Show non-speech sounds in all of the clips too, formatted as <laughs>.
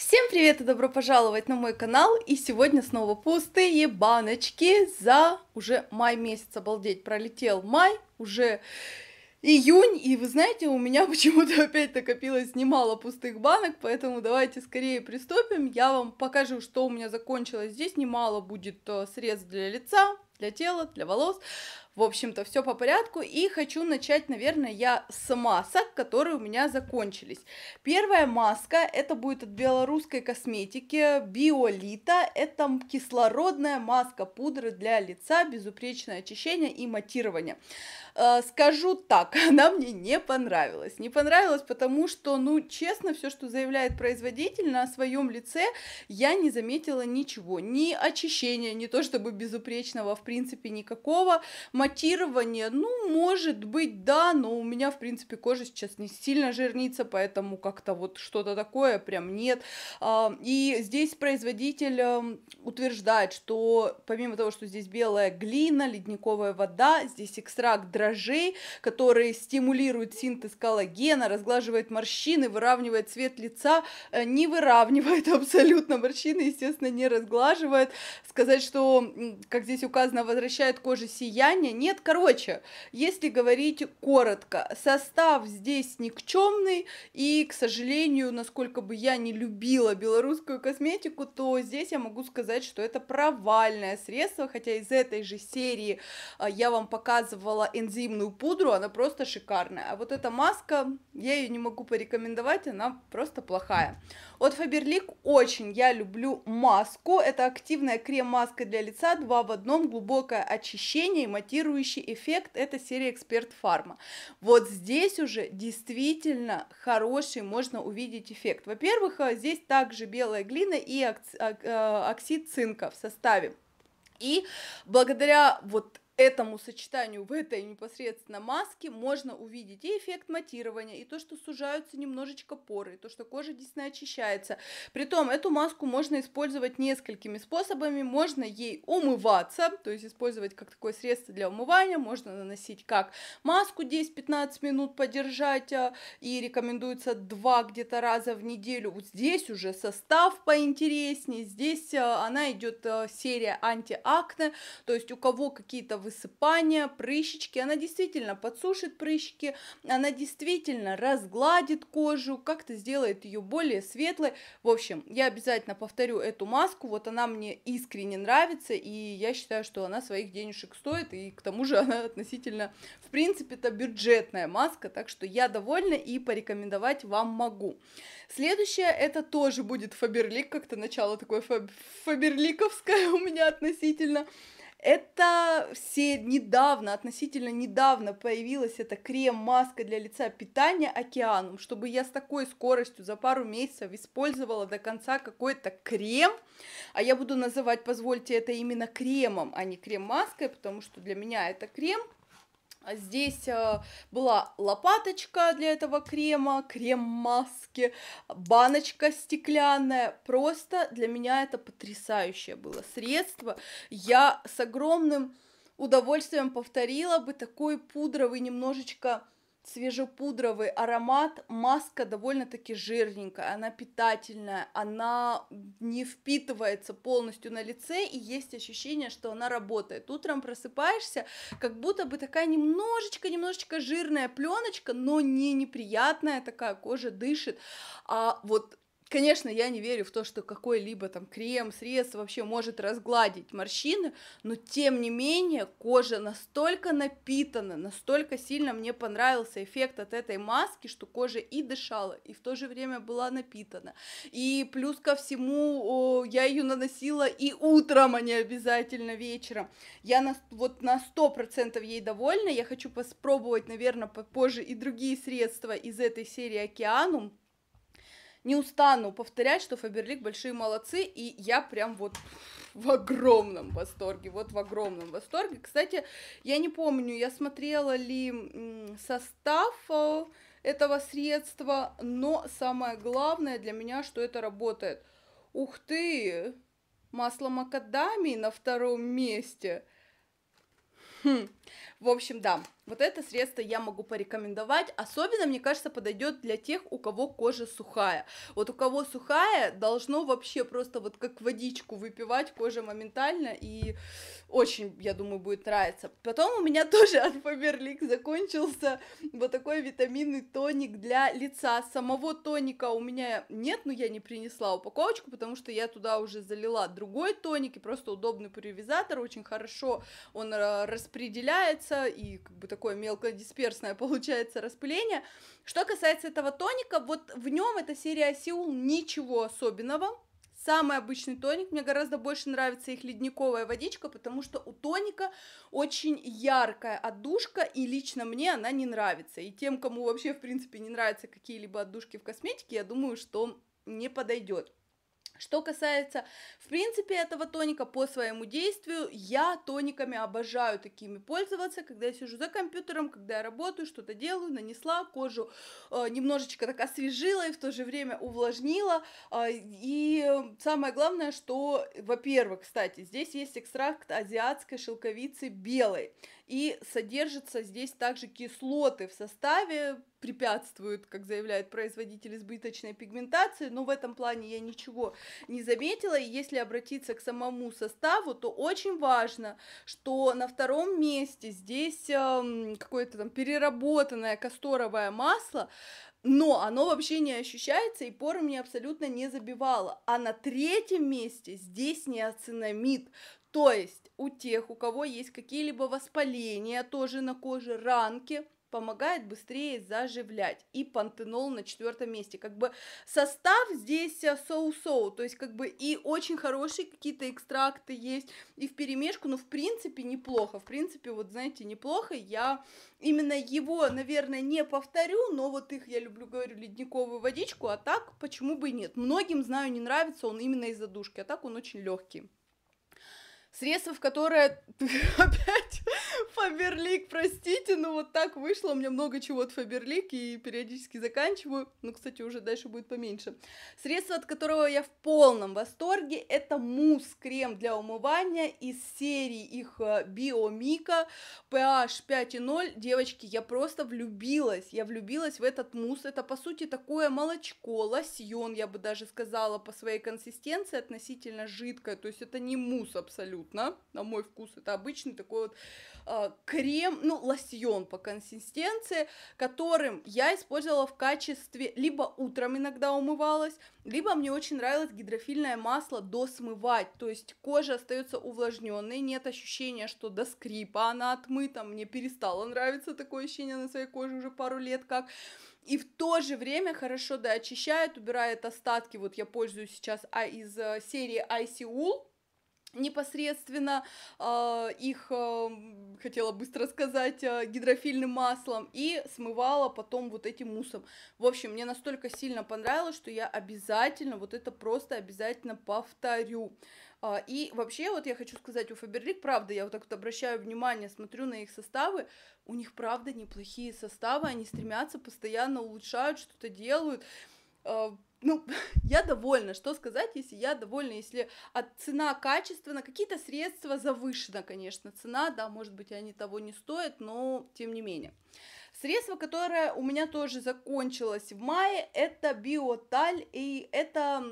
Всем привет и добро пожаловать на мой канал, и сегодня снова пустые баночки за уже май месяц, обалдеть, пролетел май, уже июнь, и вы знаете, у меня <laughs> почему-то опять накопилось немало пустых банок, поэтому давайте скорее приступим, я вам покажу, что у меня закончилось, здесь немало будет э, средств для лица, для тела, для волос, в общем-то, все по порядку. И хочу начать, наверное, я с масок, которые у меня закончились. Первая маска, это будет от белорусской косметики Биолита. Это кислородная маска пудры для лица, безупречное очищение и матирование. Э, скажу так, <laughs> она мне не понравилась. Не понравилась, потому что, ну, честно, все, что заявляет производитель на своем лице, я не заметила ничего. Ни очищения, не то чтобы безупречного, в принципе, никакого. Матирования, ну, может быть, да, но у меня, в принципе, кожа сейчас не сильно жирнится, поэтому как-то вот что-то такое прям нет. А, и здесь производитель эм, утверждает, что помимо того, что здесь белая глина, ледниковая вода, здесь экстракт дрожжей, дрожжей, которые стимулируют синтез коллагена, разглаживает морщины, выравнивает цвет лица, э, не выравнивает <laughs> абсолютно морщины, естественно, не разглаживает. Сказать, что, как здесь указано, возвращает коже сияние, нет. Короче, если говорить коротко, состав здесь никчемный, и, к сожалению, насколько бы я не любила белорусскую косметику, то здесь я могу сказать, что это провальное средство, хотя из этой же серии э, я вам показывала энзимную пудру, она просто шикарная. А вот эта маска, я ее не могу порекомендовать, она просто плохая. От Faberlic очень я люблю маску. Это активная крем-маска для лица, два в одном, глубокое очищение и матирующий эффект. Это серия Expert Фарма. Вот здесь уже действительно хороший можно увидеть эффект. Во-первых, э, здесь также белая глина и э, оксид цинка в составе. И благодаря вот этому сочетанию в этой непосредственно маске можно увидеть и эффект матирования, и то, что сужаются немножечко поры, и то, что кожа действительно очищается. Притом эту маску можно использовать несколькими способами. Можно ей умываться, то есть использовать как такое средство для умывания, можно наносить как маску 10-15 минут подержать, э, и рекомендуется 2 где-то раза в неделю. Вот здесь уже состав поинтереснее, здесь э, она идет э, серия антиакне, то есть у кого какие-то высыпания, прыщички. Она действительно подсушит прыщики, она действительно разгладит кожу, как-то сделает ее более светлой. В общем, я обязательно повторю эту маску, вот она мне искренне нравится, и я считаю, что она своих денежек стоит, и к тому же она относительно, в принципе это бюджетная маска, так что я довольна и порекомендовать вам могу. Следующее, это тоже будет Фаберлик, как-то начало такое фаберликовское у меня относительно. Это все недавно, относительно недавно появилась эта крем-маска для лица питания океаном, чтобы я с такой скоростью за пару месяцев использовала до конца какой-то крем, а я буду называть, позвольте, это именно кремом, а не крем-маской, потому что для меня это крем – а здесь э, была лопаточка для этого крема, крем маски, баночка стеклянная. Просто для меня это потрясающее было средство. Я с огромным удовольствием повторила бы такой пудровый немножечко свежепудровый аромат, маска довольно-таки жирненькая, она питательная, она не впитывается полностью на лице, и есть ощущение, что она работает. Утром просыпаешься, как будто бы такая немножечко-немножечко жирная пленочка, но не неприятная такая, кожа дышит, а вот Конечно, я не верю в то, что какой-либо там крем, средство вообще может разгладить морщины, но тем не менее кожа настолько напитана, настолько сильно мне понравился эффект от этой маски, что кожа и дышала, и в то же время была напитана. И плюс ко всему о, я ее наносила и утром, а не обязательно вечером. Я на, вот на 100% ей довольна, я хочу попробовать, наверное, попозже и другие средства из этой серии Океанум, не устану повторять, что Фаберлик большие молодцы, и я прям вот в огромном восторге, вот в огромном восторге. Кстати, я не помню, я смотрела ли состав э, этого средства, но самое главное для меня, что это работает. Ух ты! Масло макадамии на втором месте. Хм, в общем, да, вот это средство я могу порекомендовать. Особенно, мне кажется, подойдет для тех, у кого кожа сухая. Вот у кого сухая, должно вообще просто вот как водичку выпивать кожа моментально. И очень, я думаю, будет нравиться. Потом у меня <laughs> тоже от Фаберлик закончился вот такой витаминный тоник для лица. Самого тоника у меня нет, но я не принесла упаковочку, потому что я туда уже залила другой тоник. И просто удобный пульверизатор, очень хорошо он э, распределяет распыляется, и как бы такое мелкодисперсное получается распыление. Что касается этого тоника, вот в нем эта серия Сиул ничего особенного, самый обычный тоник. Мне гораздо больше нравится их ледниковая водичка, потому что у тоника очень яркая отдушка, и лично мне она не нравится. И тем, кому вообще, в принципе, не нравятся какие-либо отдушки в косметике, я думаю, что не подойдет. Что касается, в принципе, этого тоника по своему действию, я тониками обожаю такими пользоваться, когда я сижу за компьютером, когда я работаю, что-то делаю, нанесла кожу, э, немножечко так освежила и в то же время увлажнила. Э, и самое главное, что, во-первых, кстати, здесь есть экстракт азиатской шелковицы белой, и содержится здесь также кислоты в составе, препятствуют, как заявляет производитель избыточной пигментации, но в этом плане я ничего не заметила. И если обратиться к самому составу, то очень важно, что на втором месте здесь эм, какое-то там переработанное касторовое масло, но оно вообще не ощущается, и поры мне абсолютно не забивало. А на третьем месте здесь неоцинамид, то есть у тех, у кого есть какие-либо воспаления тоже на коже, ранки – помогает быстрее заживлять. И пантенол на четвертом месте. Как бы состав здесь э, соу-соу, то есть как бы и очень хорошие какие-то экстракты есть, и в перемешку, но в принципе неплохо. В принципе, вот знаете, неплохо. Я именно его, наверное, не повторю, но вот их я люблю, говорю, ледниковую водичку, а так почему бы и нет. Многим, знаю, не нравится он именно из-за душки, а так он очень легкий. Средство, в которое <laughs> опять Фаберлик, простите, но ну вот так вышло, у меня много чего от Фаберлик, и периодически заканчиваю, ну, кстати, уже дальше будет поменьше. Средство, от которого я в полном восторге, это мусс-крем для умывания из серии их э, Биомика PH 5.0. Девочки, я просто влюбилась, я влюбилась в этот мусс, это, по сути, такое молочко, лосьон, я бы даже сказала, по своей консистенции относительно жидкое, то есть это не мусс абсолютно абсолютно, на мой вкус, это обычный такой вот э, крем, ну, лосьон по консистенции, которым я использовала в качестве, либо утром иногда умывалась, либо мне очень нравилось гидрофильное масло досмывать, то есть кожа остается увлажненной, нет ощущения, что до скрипа она отмыта, мне перестало нравиться такое ощущение на своей коже уже пару лет как, и в то же время хорошо, да, очищает, убирает остатки, вот я пользуюсь сейчас а, из э, серии Айсиул, непосредственно э, их, э, хотела быстро сказать, э, гидрофильным маслом и смывала потом вот этим мусом. В общем, мне настолько сильно понравилось, что я обязательно, вот это просто обязательно повторю. Э, и вообще, вот я хочу сказать, у Фаберлик, правда, я вот так вот обращаю внимание, смотрю на их составы, у них, правда, неплохие составы, они стремятся, постоянно улучшают, что-то делают, а, ну, <laughs> я довольна, что сказать, если я довольна, если от цена качественно, какие-то средства завышена, конечно, цена, да, может быть, они того не стоят, но тем не менее. Средство, которое у меня тоже закончилось в мае, это биоталь, и это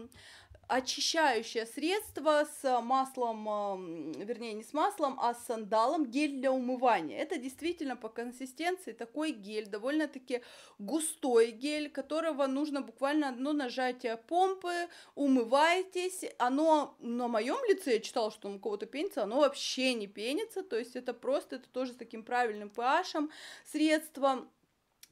очищающее средство с маслом, эм, вернее, не с маслом, а с сандалом, гель для умывания. Это действительно по консистенции такой гель, довольно-таки густой гель, которого нужно буквально одно нажатие помпы, умываетесь. Оно на моем лице, я читала, что он у кого-то пенится, оно вообще не пенится, то есть это просто, это тоже с таким правильным pH средство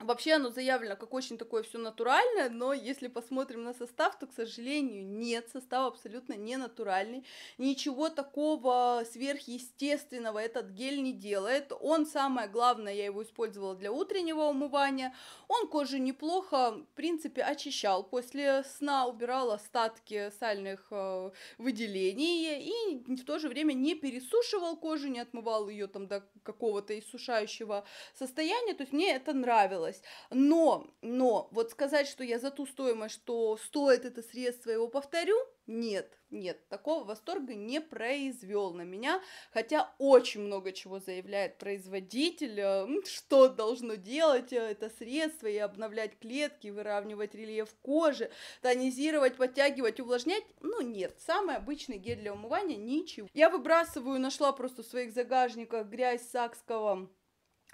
Вообще оно заявлено как очень такое все натуральное, но если посмотрим на состав, то, к сожалению, нет, состав абсолютно не натуральный, ничего такого сверхъестественного этот гель не делает, он самое главное, я его использовала для утреннего умывания, он кожу неплохо, в принципе, очищал, после сна убирал остатки сальных э, выделений и в то же время не пересушивал кожу, не отмывал ее там до какого-то иссушающего состояния, то есть мне это нравилось стоимость. Но, но вот сказать, что я за ту стоимость, что стоит это средство, его повторю, нет, нет, такого восторга не произвел на меня, хотя очень много чего заявляет производитель, э, что должно делать э, это средство и обновлять клетки, выравнивать рельеф кожи, тонизировать, подтягивать, увлажнять, ну нет, самый обычный гель для умывания, ничего. Я выбрасываю, нашла просто в своих загажниках грязь сакского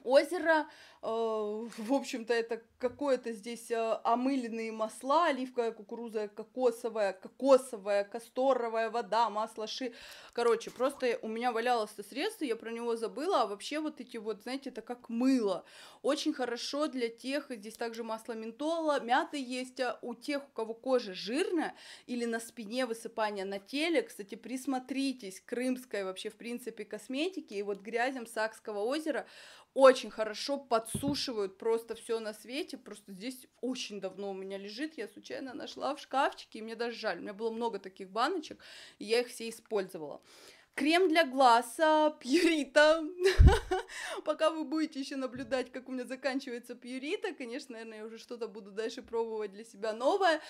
озеро. Э, в общем-то, это какое-то здесь э, омыленные масла, оливковое, кукуруза, кокосовое, кокосовая касторовая вода, масло ши. Короче, просто у меня валялось это средство, я про него забыла, а вообще вот эти вот, знаете, это как мыло. Очень хорошо для тех, здесь также масло ментола, мяты есть а у тех, у кого кожа жирная или на спине высыпание на теле. Кстати, присмотритесь к крымской вообще, в принципе, косметики и вот грязям Сакского озера очень хорошо подсушивают просто все на свете, знаете, просто здесь очень давно у меня лежит, я случайно нашла в шкафчике, и мне даже жаль, у меня было много таких баночек, и я их все использовала. Крем для глаз, а, пьюрита. <laughs> Пока вы будете еще наблюдать, как у меня заканчивается пьюрита, конечно, наверное, я уже что-то буду дальше пробовать для себя новое.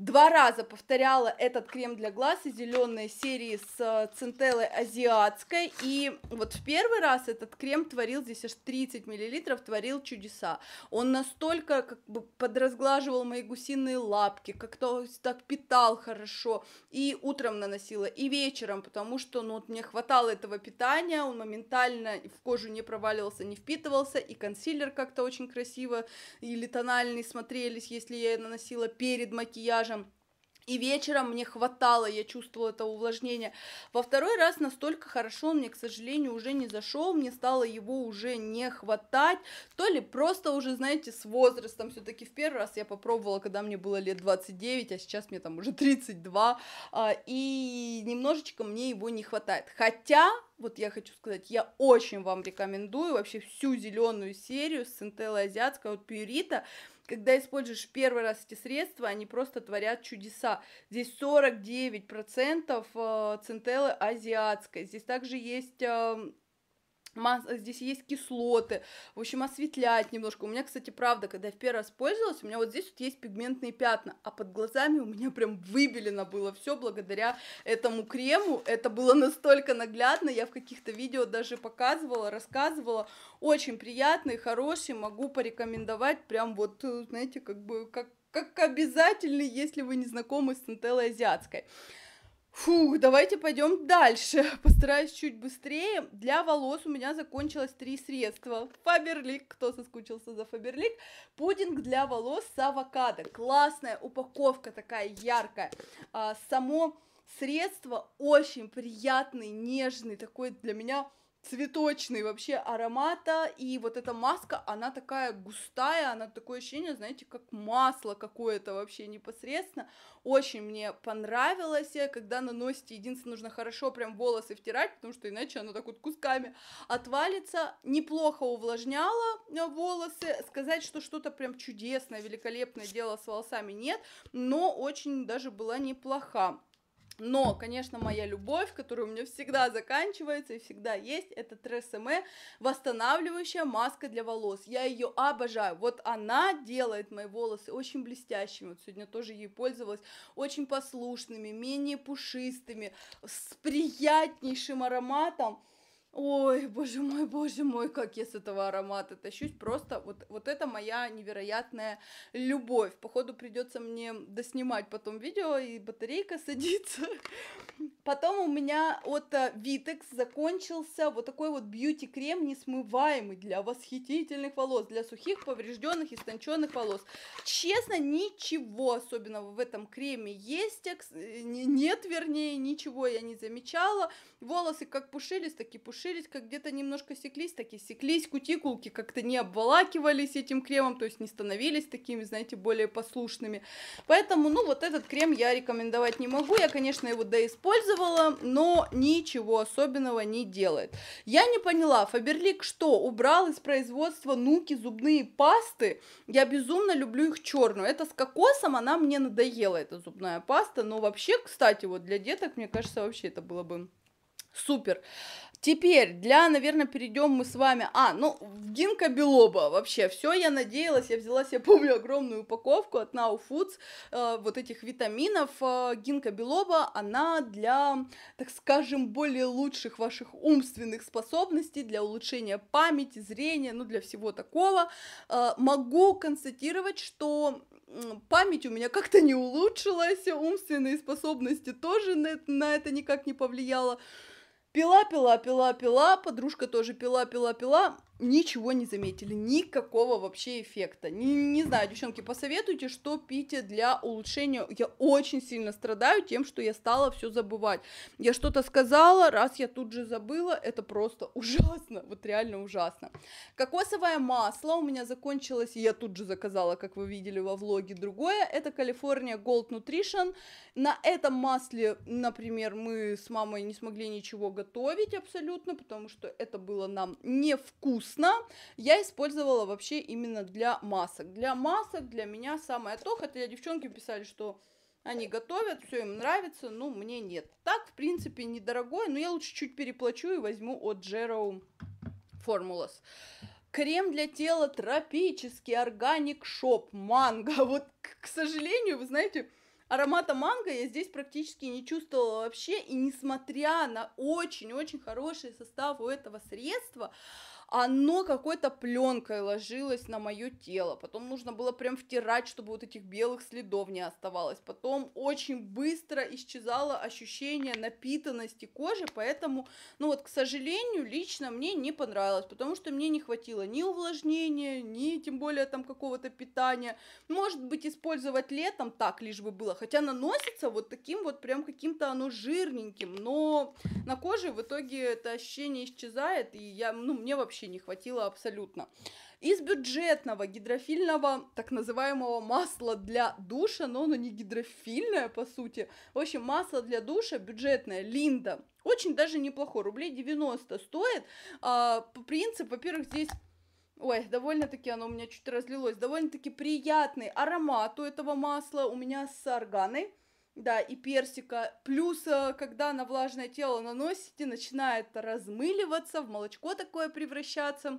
Два раза повторяла этот крем для глаз из зеленой серии с э, центеллой азиатской. И вот в первый раз этот крем творил здесь аж 30 миллилитров творил чудеса. Он настолько как бы подразглаживал мои гусиные лапки, как-то так питал хорошо. И утром наносила, и вечером, потому что ну, вот мне хватало этого питания, он моментально в кожу не проваливался, не впитывался, и консилер как-то очень красиво, или тональный смотрелись, если я наносила перед макияжем, скажем, и вечером мне хватало, я чувствовала это увлажнение. Во второй раз настолько хорошо он мне, к сожалению, уже не зашел, мне стало его уже не хватать, то ли просто уже, знаете, с возрастом, все-таки в первый раз я попробовала, когда мне было лет 29, а сейчас мне там уже 32, а, и немножечко мне его не хватает. Хотя вот я хочу сказать, я очень вам рекомендую вообще всю зеленую серию с центеллой азиатского от пюрита. Когда используешь первый раз эти средства, они просто творят чудеса. Здесь 49% центеллы э, азиатской. Здесь также есть эм, масса, э, здесь есть кислоты, в общем, осветлять немножко. У меня, кстати, правда, когда я в первый раз пользовалась, у меня вот здесь вот есть пигментные пятна, а под глазами у меня прям выбелено было все благодаря этому крему. Это было настолько наглядно, я в каких-то видео даже показывала, рассказывала. Очень приятный, хороший, могу порекомендовать прям вот, э, знаете, как бы, как, как обязательный, если вы не знакомы с Нутеллой азиатской. Фух, давайте пойдем дальше. <laughs> Постараюсь чуть быстрее. Для волос у меня закончилось три средства. Фаберлик, кто соскучился за Фаберлик? Пудинг для волос с авокадо. Классная упаковка такая яркая. А, само средство очень приятный, нежный, такой для меня цветочный вообще аромата, и вот эта маска, она такая густая, она такое ощущение, знаете, как масло какое-то вообще непосредственно. Очень мне понравилось, э, когда наносите, единственное, нужно хорошо прям волосы втирать, потому что иначе оно так вот кусками отвалится. Неплохо увлажняла э, волосы, сказать, что что-то прям чудесное, великолепное дело с волосами нет, но очень даже была неплоха. Но, конечно, моя любовь, которая у меня всегда заканчивается и всегда есть, это Тресеме, восстанавливающая маска для волос. Я ее обожаю. Вот она делает мои волосы очень блестящими. Вот сегодня тоже ей пользовалась. Очень послушными, менее пушистыми, с приятнейшим ароматом. Ой, боже мой, боже мой, как я с этого аромата тащусь. Просто вот, вот это моя невероятная любовь. Походу придется мне доснимать потом видео, и батарейка <laughs> садится. Потом у меня от э, Vitex закончился вот такой вот бьюти-крем несмываемый для восхитительных волос, для сухих, поврежденных, истонченных волос. Честно, ничего особенного в этом креме есть, э, нет, вернее, ничего я не замечала. Волосы как пушились, так и пушились шелись, как где-то немножко секлись, такие секлись, кутикулки как-то не обволакивались этим кремом, то есть не становились такими, знаете, более послушными. Поэтому, ну, вот этот крем я рекомендовать не могу. Я, конечно, его доиспользовала, но ничего особенного не делает. Я не поняла, Фаберлик что, убрал из производства нуки зубные пасты? Я безумно люблю их черную. Это с кокосом, она мне надоела, эта зубная паста. Но вообще, кстати, вот для деток, мне кажется, вообще это было бы супер. Теперь для, наверное, перейдем мы с вами. А, ну, Динка Белоба вообще. Все, я надеялась, я взяла себе, <laughs> помню, огромную упаковку от Now Foods, э, вот этих витаминов. Э, Гинка Белоба, она для, так скажем, более лучших ваших умственных способностей, для улучшения памяти, зрения, ну, для всего такого. Э, могу констатировать, что память у меня как-то не улучшилась, умственные способности тоже на, на это никак не повлияло. Пила, пила, пила, пила, подружка тоже пила, пила, пила ничего не заметили, никакого вообще эффекта. Не, не знаю, девчонки, посоветуйте, что пить для улучшения. Я очень сильно страдаю тем, что я стала все забывать. Я что-то сказала, раз я тут же забыла, это просто <laughs> ужасно, вот реально ужасно. Кокосовое масло у меня закончилось, и я тут же заказала, как вы видели во влоге, другое. Это Калифорния Gold Nutrition. На этом масле, например, мы с мамой не смогли ничего готовить абсолютно, потому что это было нам невкусно сна, я использовала вообще именно для масок. Для масок для меня самое то, хотя девчонки писали, что они готовят, все им нравится, ну, мне нет. Так, в принципе, недорогой, но я лучше чуть переплачу и возьму от Джероу Formulas. Крем для тела тропический, органик шоп, манго. <laughs> Вот, к сожалению, вы знаете, аромата манго я здесь практически не чувствовала вообще, и несмотря на очень-очень хороший состав у этого средства, оно какой-то пленкой ложилось на мое тело, потом нужно было прям втирать, чтобы вот этих белых следов не оставалось, потом очень быстро исчезало ощущение напитанности кожи, поэтому, ну вот, к сожалению, лично мне не понравилось, потому что мне не хватило ни увлажнения, ни тем более там какого-то питания, может быть, использовать летом так лишь бы было, хотя наносится вот таким вот прям каким-то оно жирненьким, но на коже в итоге это ощущение исчезает, и я, ну, мне вообще вообще не хватило абсолютно. Из бюджетного гидрофильного так называемого масла для душа, но оно не гидрофильное по сути. В общем, масло для душа бюджетное, Линда. Очень даже неплохо, рублей 90 стоит. А, принцип, во-первых, здесь Ой, довольно-таки оно у меня чуть разлилось. Довольно-таки приятный аромат у этого масла. У меня с органой. Да, и персика. Плюс, э, когда на влажное тело наносите, начинает размыливаться, в молочко такое превращаться.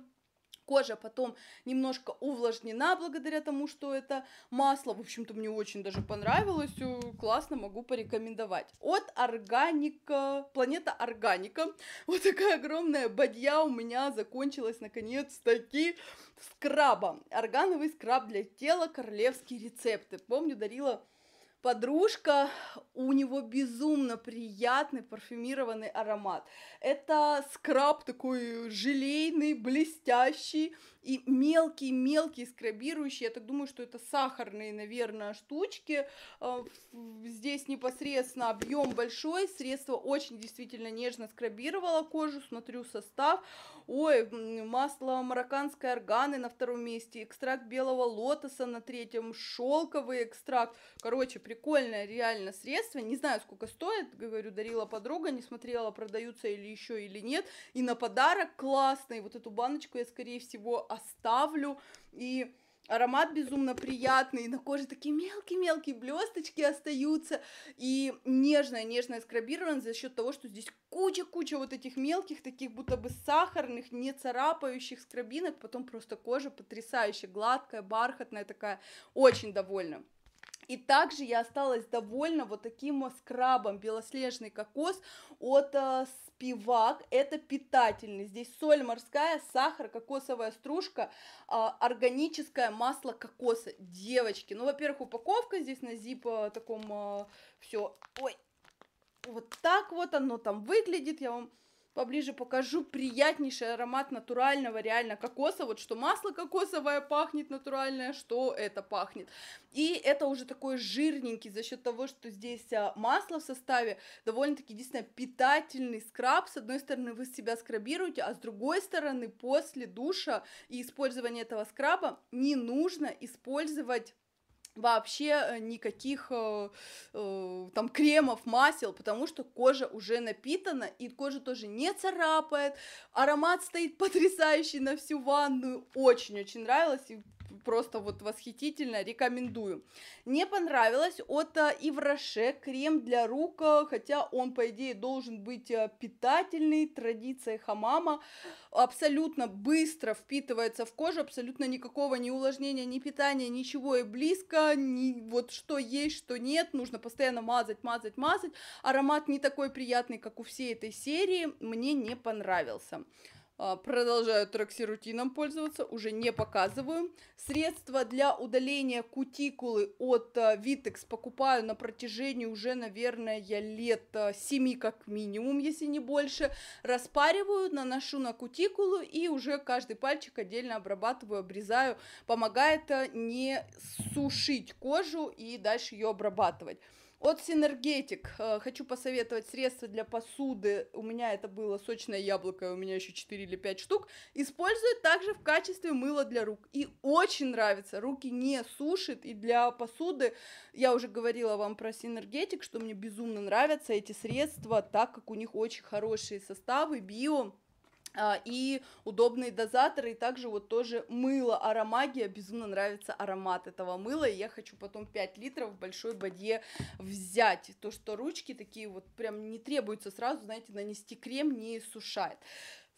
Кожа потом немножко увлажнена благодаря тому, что это масло. В общем-то, мне очень даже понравилось. Э, классно, могу порекомендовать. От Органика, планета Органика. <laughs> Вот такая огромная бадья у меня закончилась, наконец-таки, скрабом. Органовый скраб для тела, королевские рецепты. Помню, дарила подружка, у него безумно приятный парфюмированный аромат. Это скраб такой желейный, блестящий и мелкий-мелкий скрабирующий. Я так думаю, что это сахарные, наверное, штучки. Э, здесь непосредственно объем большой, средство очень действительно нежно скрабировало кожу. Смотрю состав. Ой, масло марокканской органы на втором месте, экстракт белого лотоса на третьем, шелковый экстракт. Короче, прикольное реально средство. Не знаю, сколько стоит, говорю, дарила подруга, не смотрела, продаются или еще или нет. И на подарок классный. Вот эту баночку я, скорее всего, оставлю. И аромат безумно приятный, на коже такие мелкие-мелкие блесточки остаются, и нежная-нежная скрабирован за счет того, что здесь куча-куча вот этих мелких, таких будто бы сахарных, не царапающих скрабинок, потом просто кожа потрясающе гладкая, бархатная такая, очень довольна. И также я осталась довольна вот таким скрабом белоснежный кокос от э, Спивак. Это питательный. Здесь соль морская, сахар, кокосовая стружка, э, органическое масло кокоса. Девочки, ну, во-первых, упаковка здесь на зип э, таком э, все. Ой, вот так вот оно там выглядит. Я вам поближе покажу приятнейший аромат натурального реально кокоса. Вот что масло кокосовое пахнет натуральное, что это пахнет. И это уже такой жирненький за счет того, что здесь а, масло в составе, довольно-таки действительно питательный скраб. С одной стороны вы себя скрабируете, а с другой стороны после душа и использования этого скраба не нужно использовать вообще э, никаких э, э, там кремов, масел, потому что кожа уже напитана, и кожа тоже не царапает, аромат стоит потрясающий на всю ванную, очень-очень нравилось, и просто вот восхитительно, рекомендую. Не понравилось от э, Ивраше крем для рук, э, хотя он, по идее, должен быть э, питательный, традиция хамама, абсолютно быстро впитывается в кожу, абсолютно никакого ни увлажнения, ни питания, ничего и близко, ни вот что есть, что нет, нужно постоянно мазать, мазать, мазать, аромат не такой приятный, как у всей этой серии, мне не понравился. А, продолжаю троксирутином пользоваться, уже не показываю. Средства для удаления кутикулы от Витекс а, покупаю на протяжении уже, наверное, я лет 7 а, как минимум, если не больше. Распариваю, наношу на кутикулу и уже каждый пальчик отдельно обрабатываю, обрезаю. Помогает не сушить кожу и дальше ее обрабатывать. От Синергетик э, хочу посоветовать средство для посуды. У меня это было сочное яблоко, у меня еще 4 или 5 штук. Использую также в качестве мыла для рук. И очень нравится, руки не сушит. И для посуды, я уже говорила вам про Синергетик, что мне безумно нравятся эти средства, так как у них очень хорошие составы, био. А, и удобные дозаторы, и также вот тоже мыло Аромагия, безумно нравится аромат этого мыла, и я хочу потом 5 литров в большой бадье взять, то что ручки такие вот прям не требуется сразу, знаете, нанести крем не сушает.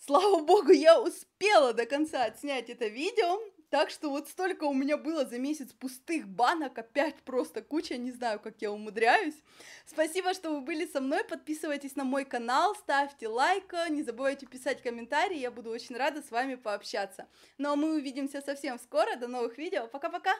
Слава богу, я успела до конца отснять это видео, так что вот столько у меня было за месяц пустых банок, опять просто куча, не знаю, как я умудряюсь. Спасибо, что вы были со мной, подписывайтесь на мой канал, ставьте лайк, не забывайте писать комментарии, я буду очень рада с вами пообщаться. Ну а мы увидимся совсем скоро, до новых видео, пока-пока!